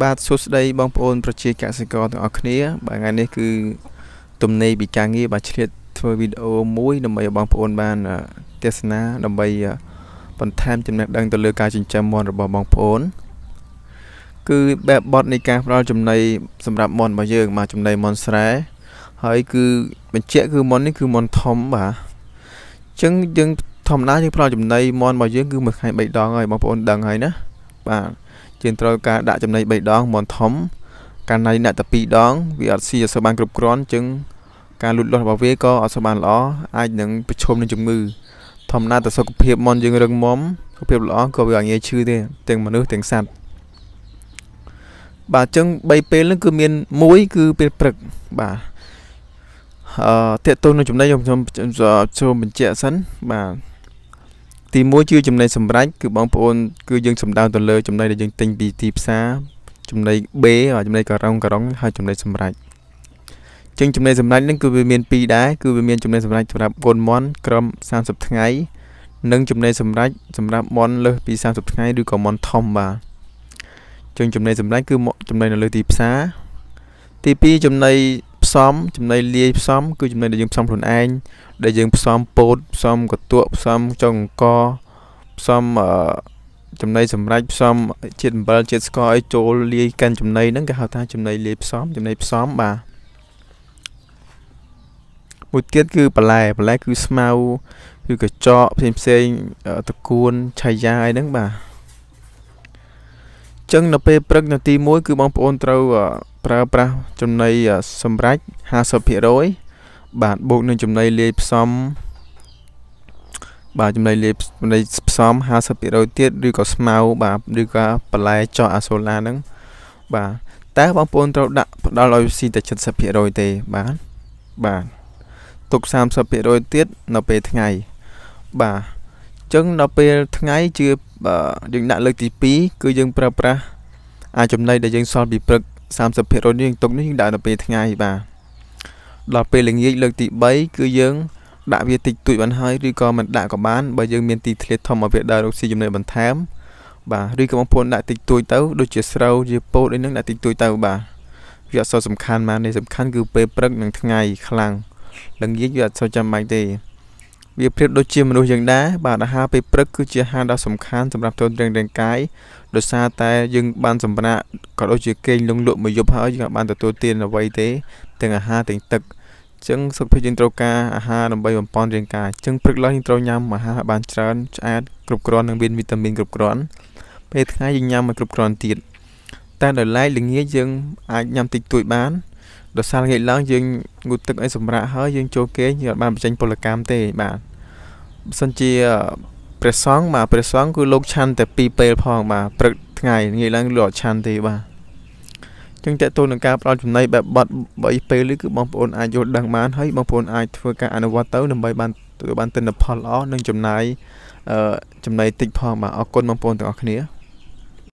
បាទសួស្តីបងប្អូនប្រជាកសិករទាំងអស់គ្នា បាទថ្ងៃនេះគឺទំនេរពីការងារបាទឆ្លៀតធ្វើវីដេអូមួយដើម្បីឲ្យបងប្អូនបានទស្សនាដើម្បីបន្ថែមចំណេះដឹងទៅលើការចិញ្ចឹមមាន់របស់បងប្អូនគឺបែបបត់នៃការផ្ដល់ចំណីសម្រាប់មាន់របស់យើងមកចំណីមាន់ស្រែហើយគឺបញ្ជាក់គឺមាន់នេះគឺមាន់ធំបាទអញ្ចឹងយើងធម្មតាយើងផ្ដល់ចំណីមាន់របស់យើងគឺមួយខែ3ដងហើយបងប្អូន ដឹងហើយណាបាទជាងត្រូវការដាក់ចំណី3ដង មន់ធំកាលណៃដាក់តែ2ដង វាអត់ស៊ីអត់សូវបានគ្រប់គ្រាន់ជាងការលូតលាស់របស់វាក៏អត់សូវបានល្អអាចនឹងប្រឈមនឹងជំងឺធម្មតាតែសុខភាពមន់យើងរឹងមាំសុខភាពល្អក៏វាងាយឈឺទេទាំងមនុស្សទាំងសត្វបាទអញ្ចឹង3ពេលហ្នឹងគឺមាន1គឺពេលព្រឹកបាទអឺតេតតូននឹងចំណីខ្ញុំខ្ញុំចូលបញ្ជាក់សិនបាទទី1គឺចំណីសម្រាប់គឺបងប្អូនគឺយើងសំដៅទៅលើចំណីដែលយើងទិញពីទីផ្សារចំណី B ចំណីការ៉ុងការ៉ុងហើយចំណីសម្រាប់ចឹងចំណីសម្រាប់នឹងគឺវាមាន2ដែរគឺវាមានចំណីសម្រាប់សម្រាប់កូនមន់ក្រម30ថ្ងៃនិងចំណីសម្រាប់សម្រាប់មន់លើសពី30ថ្ងៃឬក៏មន់ធំបាទចឹងចំណីសម្រាប់គឺចំណីនៅលើទីផ្សារទី2ចំណីផ្សំចំណីលាយផ្សំគឺចំណីដែលយើងផ្សំខ្លួនឯងដែលយើង ផ្សំពោតផ្សំកតក់ផ្សំចុងអង្គផ្សំអឺចំណីសម្រាប់ផ្សំជាតិអំបិលជាតិស្ករឲ្យចូលលាយកាន់ចំណីហ្នឹងគេហៅថាចំណីលាយផ្សំចំណីផ្សំបាទមួយទៀតគឺបន្លែបន្លែគឺស្មៅឬកញ្ចក់ផ្សេងផ្សេងតកួនឆាយាអីហ្នឹងបាទចឹងនៅពេលព្រឹកនៅទី1គឺបងប្អូនត្រូវប្រើប្រាស់ចំណីសម្រាប់50%បាទបូកនឹងចំណីលាយផ្សំបាទចំណីលាយចំណីផ្សំ50%ទៀតឬក៏ស្មៅបាទឬក៏បន្លែចោះអាសូឡាហ្នឹងបាទតែបងប្អូនត្រូវដាក់ផ្ដល់ឲ្យស៊ីតែ70%ទេបាទបាទទុក30%ទៀតនៅពេលថ្ងៃបាទចឹងដល់ពេលថ្ងៃជាយើងដាក់លើកទី2គឺយើង ប្រើប្រាស់អាចំណីដែលយើងសល់ពីព្រឹក30%នេះយើងទុកនេះយើងដាក់ដល់ពេលថ្ងៃបាទដល់ពេលល្ងាចលើកទី3គឺយើង ដាក់វាតិចតួចបានហើយឬក៏មិនដាក់ក៏បានបើយើងមានទីធ្លាធំឲ្យវាដើររកស៊ីចំណីបន្ថែមបាទឬក៏បងប្អូនដាក់តិចតួចទៅដូចជាស្រូវជាពោតអីហ្នឹងដាក់តិចតួចទៅបាទវាអត់សូវសំខាន់មកនេះសំខាន់គឺពេលព្រឹកនិងថ្ងៃខ្លាំងល្ងាចវាអត់សូវចាំបាច់ទេវាប្រៀបដូចជាមនុស្សយ៉ាងដែរបាទអាហារពេលព្រឹកគឺជាអាហារដ៏សំខាន់សម្រាប់ទន់រាងរាងកាយដោយសារតែយើងបានសម្រាកក៏ដូចជាគេងលងលក់មួយយប់ហើយយើងអាចបានទទួលទានអ្វីទេទាំងអាហារទាំងទឹកអញ្ចឹងសុខភាពយើងត្រូវការអាហារដើម្បីបំប៉នរាងកាយអញ្ចឹងព្រឹកឡើងយើងត្រូវញ៉ាំអាហារបានច្រើនឆ្អែតគ្រប់គ្រាន់និងមានវីតាមីនគ្រប់គ្រាន់ពេលថ្ងៃយើងញ៉ាំមិនគ្រប់គ្រាន់ទៀតតែដល់ឡែកល្ងាចយើងអាចញ៉ាំតិចតួចបានដល់សារងាកឡើងយើងងូតទឹកឲ្យសម្រាកហើយយើងចូលគេយើងអត់បានបញ្ចេញពលកម្មទេបាទបើសិនជាព្រះសង្ឃបាទព្រះសង្ឃគឺលោកឆាន់តែពីរពេលផងបាទព្រឹកថ្ងៃងាកឡើងលោកអត់ឆាន់ទេបាទចឹងតេតូននឹងការផ្ដល់ចំណីបែបបត់3ពេលនេះគឺបងប្អូនអាចយល់ដឹងបាន ហើយបងប្អូនអាចធ្វើការអនុវត្តទៅដើម្បីបានទទួលបានទិន្នផលល្អនិងចំណាយអឺចំណីតិចផងបាទអរគុណបងប្អូនទាំងអស់គ្នា